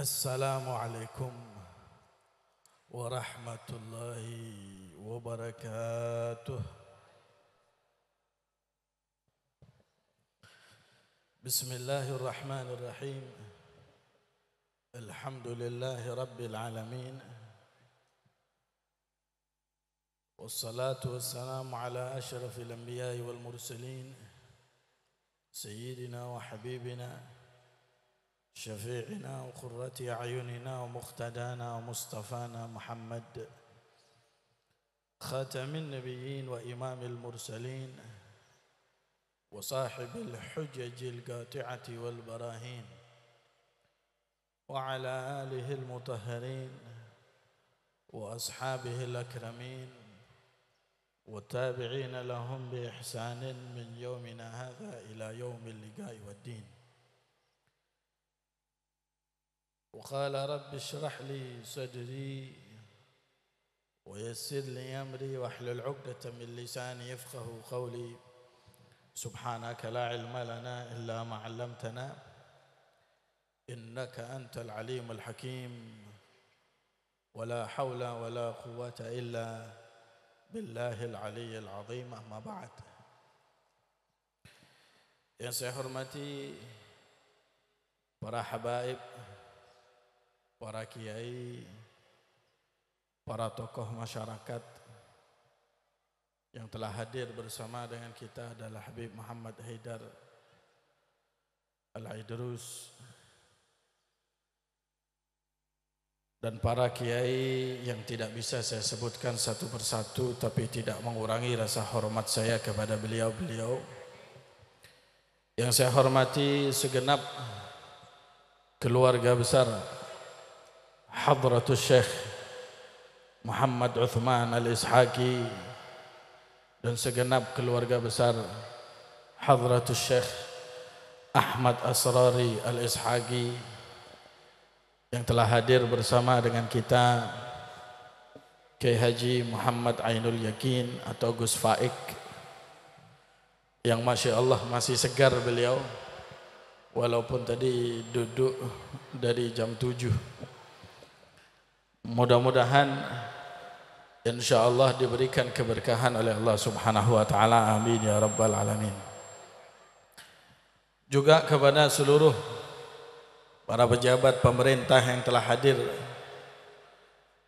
السلام عليكم ورحمة الله وبركاته بسم الله الرحمن الرحيم الحمد لله رب العالمين والصلاة والسلام على أشرف الأنبياء والمرسلين سيدنا وحبيبنا شفيعنا وقرة أعيننا ومقتدانا ومصطفانا محمد خاتم النبيين وإمام المرسلين وصاحب الحجج القاطعة والبراهين وعلى آله المطهرين وأصحابه الأكرمين والتابعين لهم بإحسان من يومنا هذا إلى يوم اللقاء والدين وقال رب اشرح لي صدري ويسر لي أمري واحلل عقدة من لساني يفقه قولي سبحانك لا علم لنا إلا ما علمتنا إنك أنت العليم الحكيم ولا حول ولا قوة إلا بالله العلي العظيم أما بعد يا سي حرمتي ورا حبائب para kiai, para tokoh masyarakat yang telah hadir bersama dengan kita adalah Habib Muhammad Haidar Al-Idrus dan para kiai yang tidak bisa saya sebutkan satu persatu tapi tidak mengurangi rasa hormat saya kepada beliau-beliau yang saya hormati segenap keluarga besar حضرة الشيخ Muhammad Uthman Al-Ishaqi dan segenap keluarga besar Hadratus Syekh Ahmad Asrari Al-Ishaqi yang telah hadir bersama dengan kita K.H. Muhammad Ainul Yakin atau Gus Faik yang Masya Allah masih segar beliau walaupun tadi duduk dari jam 7 mudah-mudahan insyaallah diberikan keberkahan oleh Allah Subhanahu wa taala amin ya rabbal alamin juga kepada seluruh para pejabat pemerintah yang telah hadir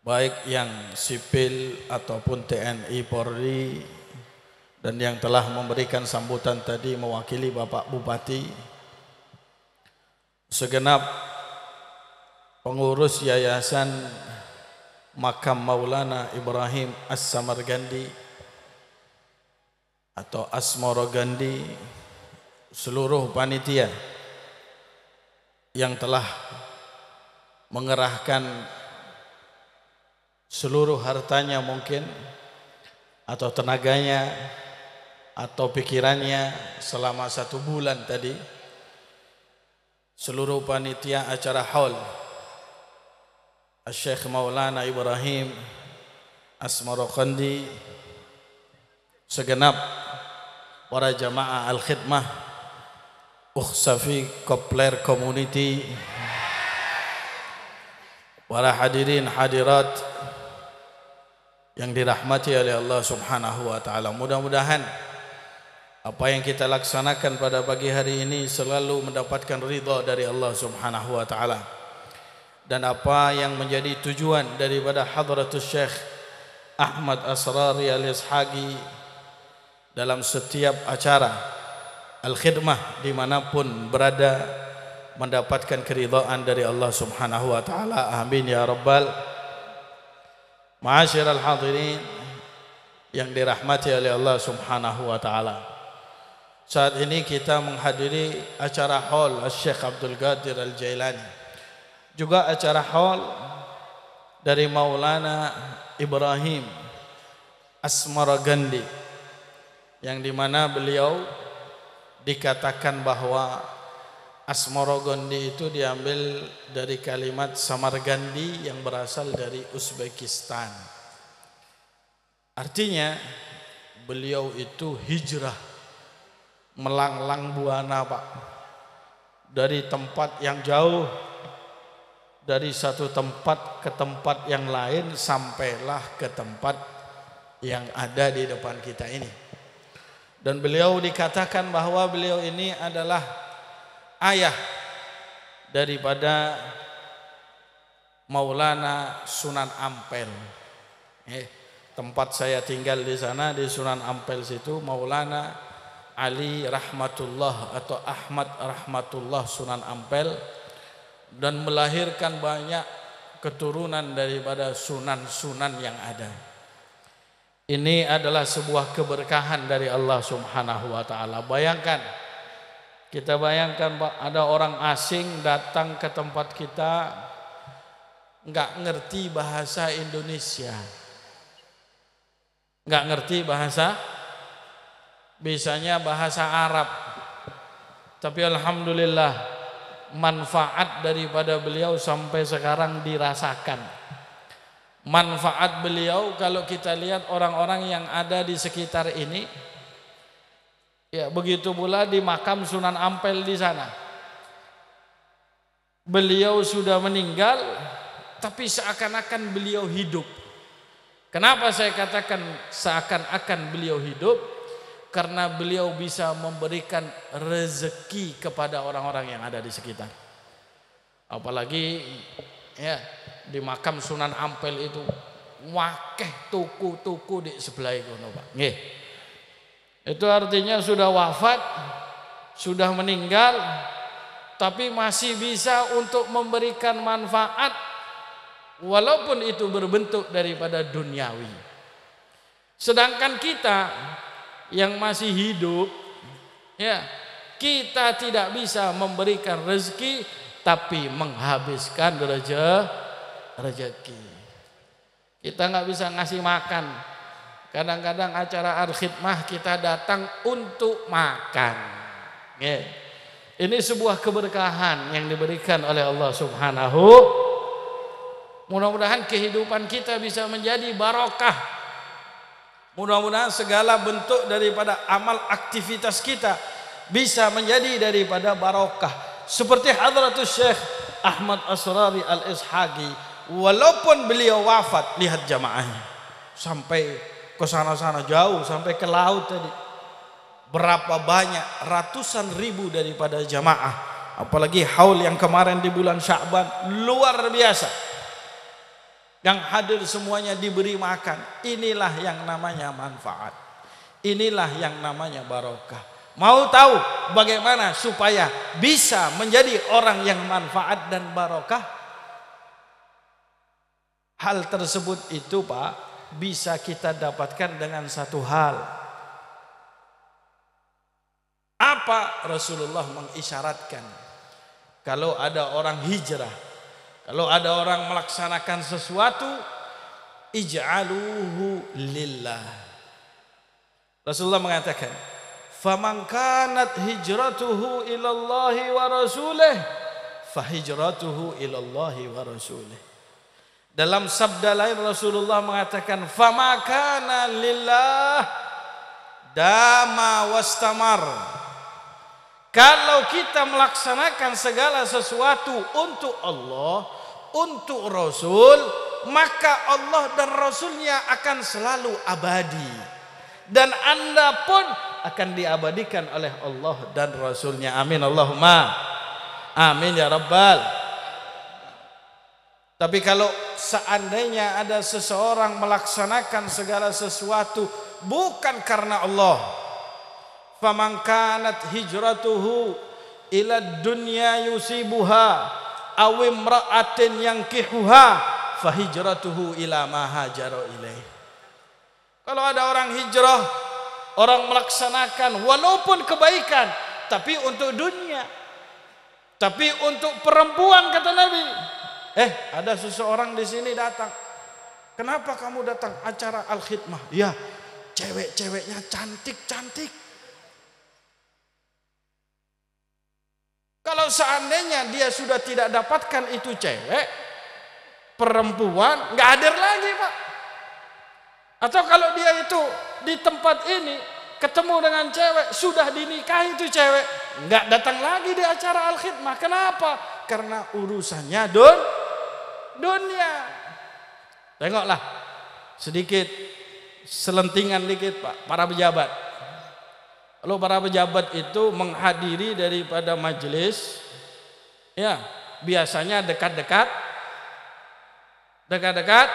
baik yang sipil ataupun TNI Polri dan yang telah memberikan sambutan tadi mewakili Bapak Bupati segenap pengurus yayasan makam Maulana Ibrahim as Gandhi atau Asmoro Gandhi seluruh panitia yang telah mengerahkan seluruh hartanya mungkin atau tenaganya atau pikirannya selama satu bulan tadi seluruh panitia acara haul Syekh Maulana Ibrahim Asmarokandi segenap para jamaah al-khidmah Ukhsafi Kopler Community para hadirin hadirat yang dirahmati oleh Allah Subhanahu wa taala mudah-mudahan apa yang kita laksanakan pada pagi hari ini selalu mendapatkan ridha dari Allah Subhanahu wa taala dan apa yang menjadi tujuan daripada Hadratus Syekh Ahmad Asrari Al-Ishagi dalam setiap acara al-khidmah dimanapun berada mendapatkan keridhaan dari Allah Subhanahu wa taala. Amin ya rabbal al hadirin yang dirahmati oleh Allah Subhanahu wa taala. Saat ini kita menghadiri acara haul Syekh Abdul Qadir Al-Jailani. Juga acara haul dari Maulana Ibrahim Asmaragandi yang dimana beliau dikatakan bahwa Asmorogondi itu diambil dari kalimat Samargandi yang berasal dari Uzbekistan. Artinya beliau itu hijrah melanglang buana pak dari tempat yang jauh dari satu tempat ke tempat yang lain sampailah ke tempat yang ada di depan kita ini. Dan beliau dikatakan bahwa beliau ini adalah ayah daripada Maulana Sunan Ampel. Eh, tempat saya tinggal di sana di Sunan Ampel situ Maulana Ali Rahmatullah atau Ahmad Rahmatullah Sunan Ampel dan melahirkan banyak keturunan daripada sunan-sunan yang ada. Ini adalah sebuah keberkahan dari Allah Subhanahu wa taala. Bayangkan kita bayangkan Pak, ada orang asing datang ke tempat kita nggak ngerti bahasa Indonesia. Nggak ngerti bahasa bisanya bahasa Arab. Tapi alhamdulillah manfaat daripada beliau sampai sekarang dirasakan. Manfaat beliau kalau kita lihat orang-orang yang ada di sekitar ini ya begitu pula di makam Sunan Ampel di sana. Beliau sudah meninggal tapi seakan-akan beliau hidup. Kenapa saya katakan seakan-akan beliau hidup? karena beliau bisa memberikan rezeki kepada orang-orang yang ada di sekitar. Apalagi ya di makam Sunan Ampel itu wakeh tuku-tuku di sebelah itu, Pak. Nggih. Itu artinya sudah wafat, sudah meninggal tapi masih bisa untuk memberikan manfaat walaupun itu berbentuk daripada duniawi. Sedangkan kita yang masih hidup ya kita tidak bisa memberikan rezeki tapi menghabiskan rezeki kita nggak bisa ngasih makan kadang-kadang acara arkhidmah kita datang untuk makan ya. ini sebuah keberkahan yang diberikan oleh Allah subhanahu mudah-mudahan kehidupan kita bisa menjadi barokah Mudah-mudahan segala bentuk daripada amal aktivitas kita bisa menjadi daripada barokah. Seperti Hadratus Syekh Ahmad Asrari Al-Ishaqi, walaupun beliau wafat, lihat jamaahnya. Sampai ke sana-sana jauh, sampai ke laut tadi. Berapa banyak ratusan ribu daripada jamaah. Apalagi haul yang kemarin di bulan Sya'ban luar biasa. Yang hadir semuanya diberi makan. Inilah yang namanya manfaat. Inilah yang namanya barokah. Mau tahu bagaimana supaya bisa menjadi orang yang manfaat dan barokah? Hal tersebut itu Pak bisa kita dapatkan dengan satu hal. Apa Rasulullah mengisyaratkan? Kalau ada orang hijrah kalau ada orang melaksanakan sesuatu, ij'aluhu lillah. Rasulullah mengatakan, "Faman kanat hijratuhu ilallahi wa rasulih, fahijratuhu ilallahi wa rasulih." Dalam sabda lain Rasulullah mengatakan, Famakana kana lillah dama wastamar." Kalau kita melaksanakan segala sesuatu untuk Allah, untuk Rasul maka Allah dan Rasulnya akan selalu abadi dan anda pun akan diabadikan oleh Allah dan Rasulnya amin Allahumma amin ya Rabbal tapi kalau seandainya ada seseorang melaksanakan segala sesuatu bukan karena Allah faman hijratuhu ila dunya yusibuha awim ra'atin yang kihuha fahijratuhu ila ma hajara ilaih. Kalau ada orang hijrah, orang melaksanakan walaupun kebaikan tapi untuk dunia. Tapi untuk perempuan kata Nabi. Eh, ada seseorang di sini datang. Kenapa kamu datang acara al-khidmah? Ya, cewek-ceweknya cantik-cantik. Kalau seandainya dia sudah tidak dapatkan itu cewek, perempuan nggak hadir lagi pak. Atau kalau dia itu di tempat ini ketemu dengan cewek sudah dinikahi itu cewek nggak datang lagi di acara al khidmah. Kenapa? Karena urusannya dun, dunia. Tengoklah sedikit selentingan dikit pak para pejabat kalau para pejabat itu menghadiri daripada majelis, ya biasanya dekat-dekat, dekat-dekat,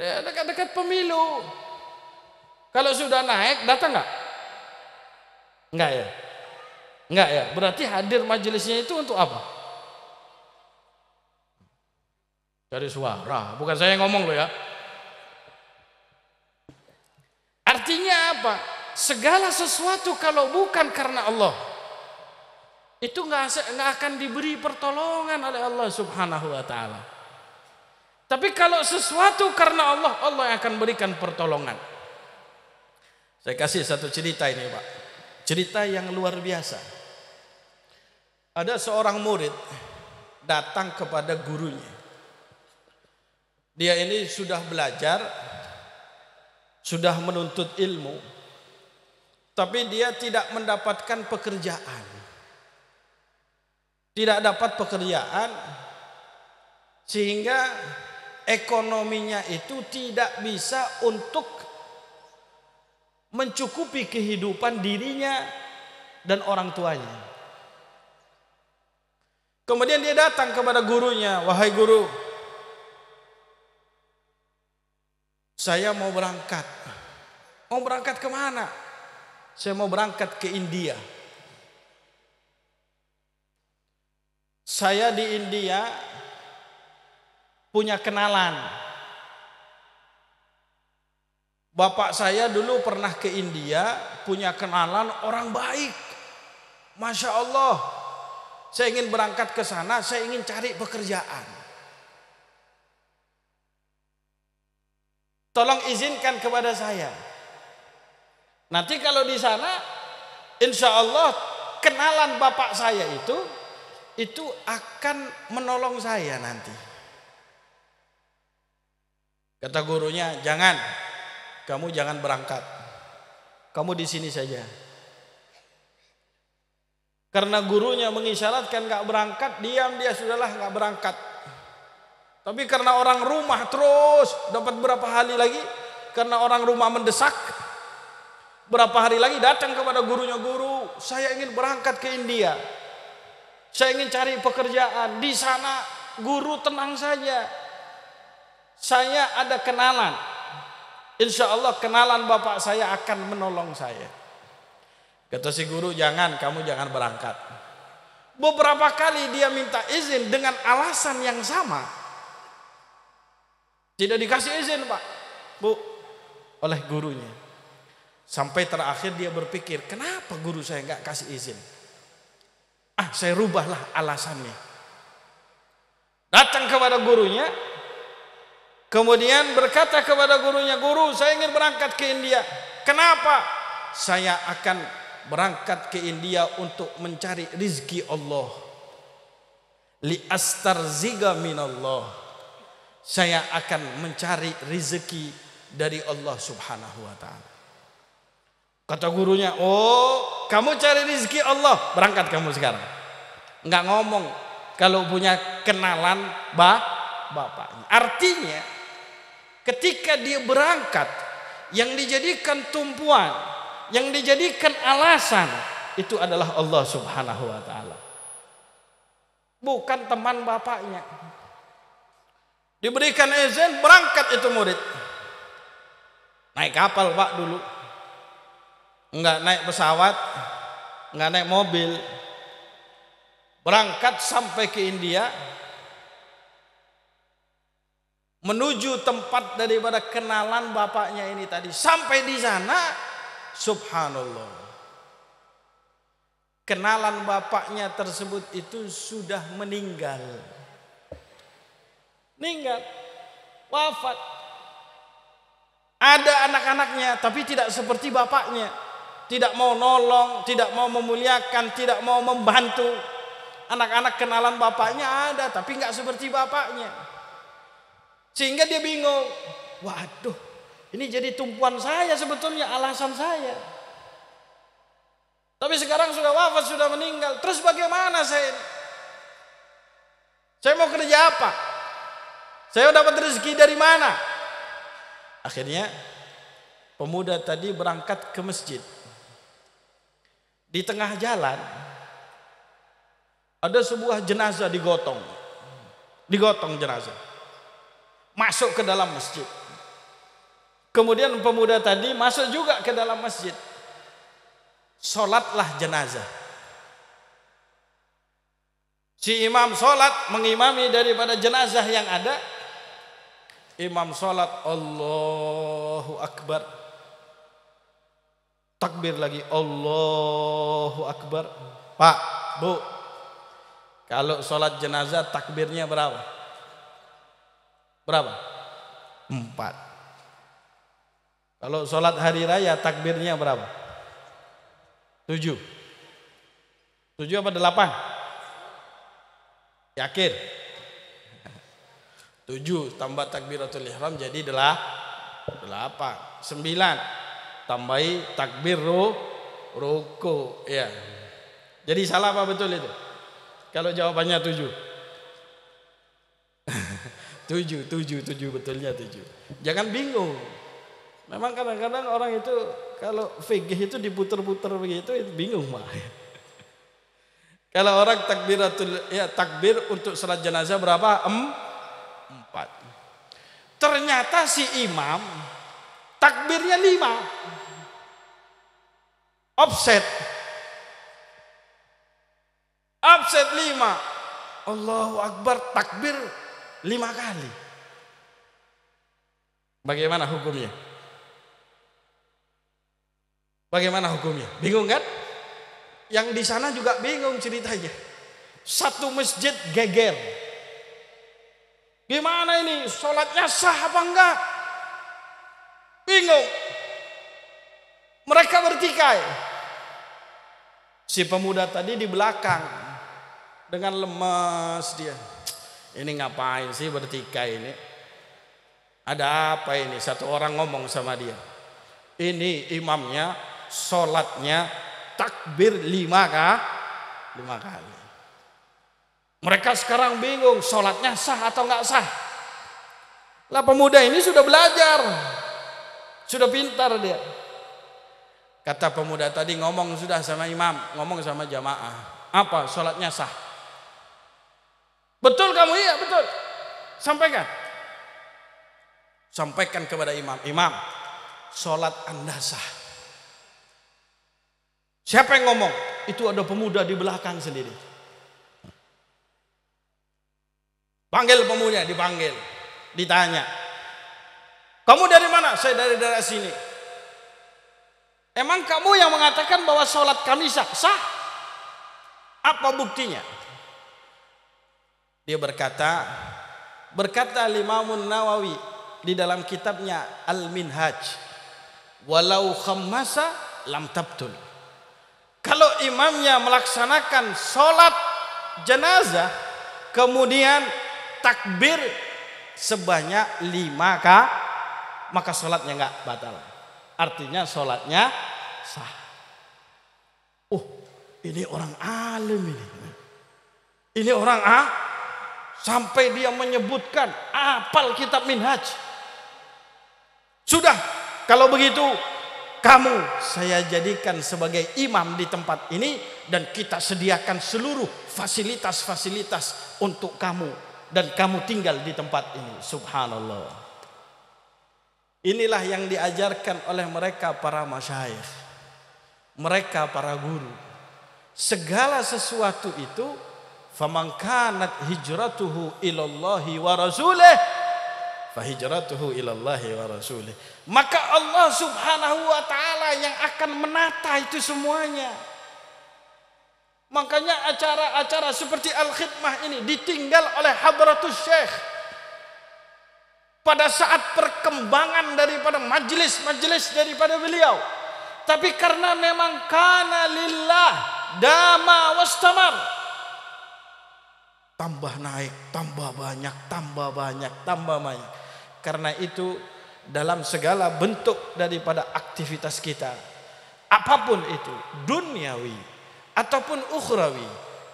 ya, dekat-dekat pemilu. Kalau sudah naik, datang nggak? Nggak ya? Nggak ya? Berarti hadir majelisnya itu untuk apa? Cari suara, bukan saya yang ngomong loh ya. Artinya apa? segala sesuatu kalau bukan karena Allah itu nggak akan diberi pertolongan oleh Allah Subhanahu wa taala. Tapi kalau sesuatu karena Allah, Allah yang akan berikan pertolongan. Saya kasih satu cerita ini, Pak. Cerita yang luar biasa. Ada seorang murid datang kepada gurunya. Dia ini sudah belajar, sudah menuntut ilmu, tapi dia tidak mendapatkan pekerjaan. Tidak dapat pekerjaan sehingga ekonominya itu tidak bisa untuk mencukupi kehidupan dirinya dan orang tuanya. Kemudian dia datang kepada gurunya, "Wahai guru, saya mau berangkat." Mau berangkat kemana? Saya mau berangkat ke India. Saya di India punya kenalan. Bapak saya dulu pernah ke India, punya kenalan orang baik. Masya Allah. Saya ingin berangkat ke sana, saya ingin cari pekerjaan. Tolong izinkan kepada saya Nanti kalau di sana, insya Allah kenalan bapak saya itu, itu akan menolong saya nanti. Kata gurunya, jangan, kamu jangan berangkat, kamu di sini saja. Karena gurunya mengisyaratkan nggak berangkat, diam dia sudahlah nggak berangkat. Tapi karena orang rumah terus dapat berapa hari lagi? Karena orang rumah mendesak, Berapa hari lagi datang kepada gurunya guru, saya ingin berangkat ke India. Saya ingin cari pekerjaan di sana. Guru tenang saja. Saya ada kenalan. Insya Allah kenalan bapak saya akan menolong saya. Kata si guru, jangan kamu jangan berangkat. Beberapa kali dia minta izin dengan alasan yang sama. Tidak dikasih izin pak, bu, oleh gurunya. Sampai terakhir dia berpikir, kenapa guru saya nggak kasih izin? Ah, saya rubahlah alasannya. Datang kepada gurunya, kemudian berkata kepada gurunya, guru saya ingin berangkat ke India. Kenapa? Saya akan berangkat ke India untuk mencari rizki Allah. Li astarziga minallah saya akan mencari rizki dari Allah Subhanahu wa taala. Kata gurunya, oh kamu cari rezeki Allah, berangkat kamu sekarang. Enggak ngomong kalau punya kenalan bah, bapaknya. Artinya ketika dia berangkat yang dijadikan tumpuan, yang dijadikan alasan itu adalah Allah Subhanahu wa taala. Bukan teman bapaknya. Diberikan izin berangkat itu murid. Naik kapal Pak dulu nggak naik pesawat, nggak naik mobil, berangkat sampai ke India, menuju tempat daripada kenalan bapaknya ini tadi. Sampai di sana, subhanallah. Kenalan bapaknya tersebut itu sudah meninggal. Meninggal. Wafat. Ada anak-anaknya tapi tidak seperti bapaknya tidak mau nolong, tidak mau memuliakan, tidak mau membantu. Anak-anak kenalan bapaknya ada, tapi nggak seperti bapaknya. Sehingga dia bingung. Waduh, ini jadi tumpuan saya sebetulnya, alasan saya. Tapi sekarang sudah wafat, sudah meninggal. Terus bagaimana saya ini? Saya mau kerja apa? Saya dapat rezeki dari mana? Akhirnya pemuda tadi berangkat ke masjid di tengah jalan ada sebuah jenazah digotong. Digotong jenazah. Masuk ke dalam masjid. Kemudian pemuda tadi masuk juga ke dalam masjid. Solatlah jenazah. Si imam solat mengimami daripada jenazah yang ada. Imam solat Allahu Akbar. Takbir lagi. Allahu Akbar. Pak, Bu. Kalau sholat jenazah takbirnya berapa? Berapa? Empat. Kalau sholat hari raya takbirnya berapa? Tujuh. Tujuh apa delapan? Yakin? Tujuh tambah takbiratul ihram jadi delapan. Delapan. Sembilan tambahi takbir ru, ruku ya jadi salah apa betul itu kalau jawabannya tujuh tujuh tujuh tujuh betulnya tujuh jangan bingung memang kadang-kadang orang itu kalau fikih itu diputer-puter begitu itu bingung mah kalau orang takbiratul ya takbir untuk salat jenazah berapa em, empat ternyata si imam takbirnya lima offset offset lima Allahu Akbar takbir lima kali bagaimana hukumnya bagaimana hukumnya bingung kan yang di sana juga bingung ceritanya satu masjid geger gimana ini sholatnya sah apa enggak bingung mereka bertikai Si pemuda tadi di belakang dengan lemas dia. Ini ngapain sih bertikai ini? Ada apa ini? Satu orang ngomong sama dia. Ini imamnya, solatnya takbir lima kah? Lima kali. Mereka sekarang bingung solatnya sah atau nggak sah. Lah pemuda ini sudah belajar, sudah pintar dia. Kata pemuda tadi ngomong sudah sama imam, ngomong sama jamaah. Apa? Sholatnya sah. Betul kamu? Iya betul. Sampaikan. Sampaikan kepada imam. Imam, sholat anda sah. Siapa yang ngomong? Itu ada pemuda di belakang sendiri. Panggil pemuda, dipanggil. Ditanya. Kamu dari mana? Saya dari daerah sini. Emang kamu yang mengatakan bahwa sholat kami sah? Sah? Apa buktinya? Dia berkata, berkata Limamun Nawawi di dalam kitabnya Al-Minhaj, walau khamasa lam tabtul. Kalau imamnya melaksanakan sholat jenazah, kemudian takbir sebanyak lima kah, maka sholatnya nggak batal. Artinya sholatnya sah. Oh, ini orang alim ini. Ini orang ah, sampai dia menyebutkan apal kitab minhaj. Sudah, kalau begitu kamu saya jadikan sebagai imam di tempat ini dan kita sediakan seluruh fasilitas-fasilitas untuk kamu dan kamu tinggal di tempat ini. Subhanallah. Inilah yang diajarkan oleh mereka para masyayikh. Mereka para guru. Segala sesuatu itu faman hijratuhu ilallahi wa rasulih fahijratuhu ilallahi wa rasulih. Maka Allah Subhanahu wa taala yang akan menata itu semuanya. Makanya acara-acara seperti al-khidmah ini ditinggal oleh Habratus Syekh pada saat perkembangan daripada majelis-majelis daripada beliau. Tapi karena memang karena lillah dama wastamar. Tambah naik, tambah banyak, tambah banyak, tambah banyak. Karena itu dalam segala bentuk daripada aktivitas kita. Apapun itu, duniawi ataupun ukhrawi.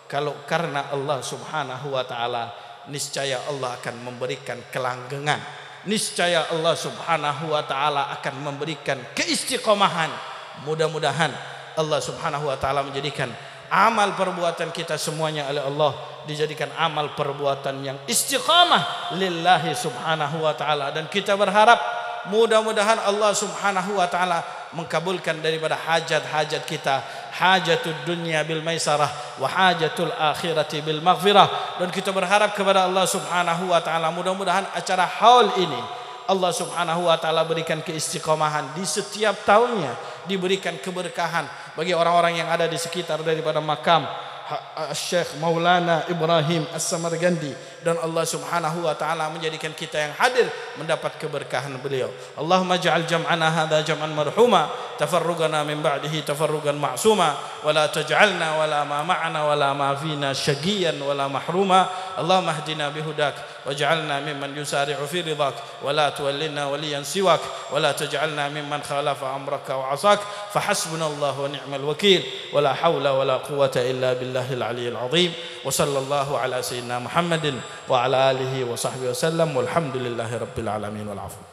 Kalau karena Allah subhanahu wa ta'ala, niscaya Allah akan memberikan kelanggengan niscaya Allah Subhanahu wa taala akan memberikan keistiqomahan. Mudah-mudahan Allah Subhanahu wa taala menjadikan amal perbuatan kita semuanya oleh Allah dijadikan amal perbuatan yang istiqamah lillahi subhanahu wa taala dan kita berharap mudah-mudahan Allah Subhanahu wa taala mengkabulkan daripada hajat-hajat kita hajatul dunya bil maisarah wa hajatul akhirati bil maghfirah dan kita berharap kepada Allah Subhanahu wa taala mudah-mudahan acara haul ini Allah Subhanahu wa taala berikan keistiqomahan di setiap tahunnya diberikan keberkahan bagi orang-orang yang ada di sekitar daripada makam Ha, ha, Syekh Maulana Ibrahim As-Samargandi dan Allah Subhanahu wa taala menjadikan kita yang hadir mendapat keberkahan beliau. Allahumma ja'al jam'ana hadha jam'an marhuma, tafarrugana min ba'dihi tafarrugan ma'suma, wa la taj'alna wa la ma ma'ana wa la ma fina syagiyan wa la mahruma. Allahumma hdina bihudak waj'alna mimman yusari'u fi ridak wa la tuwallina waliyan siwak wa la taj'alna mimman khalafa amraka wa 'asak, fa hasbunallahu wa ni'mal wakil wa la hawla wa la quwwata illa billah. الله العلي العظيم وصلى الله على سيدنا محمد وعلى آله وصحبه وسلم والحمد لله رب العالمين والعفو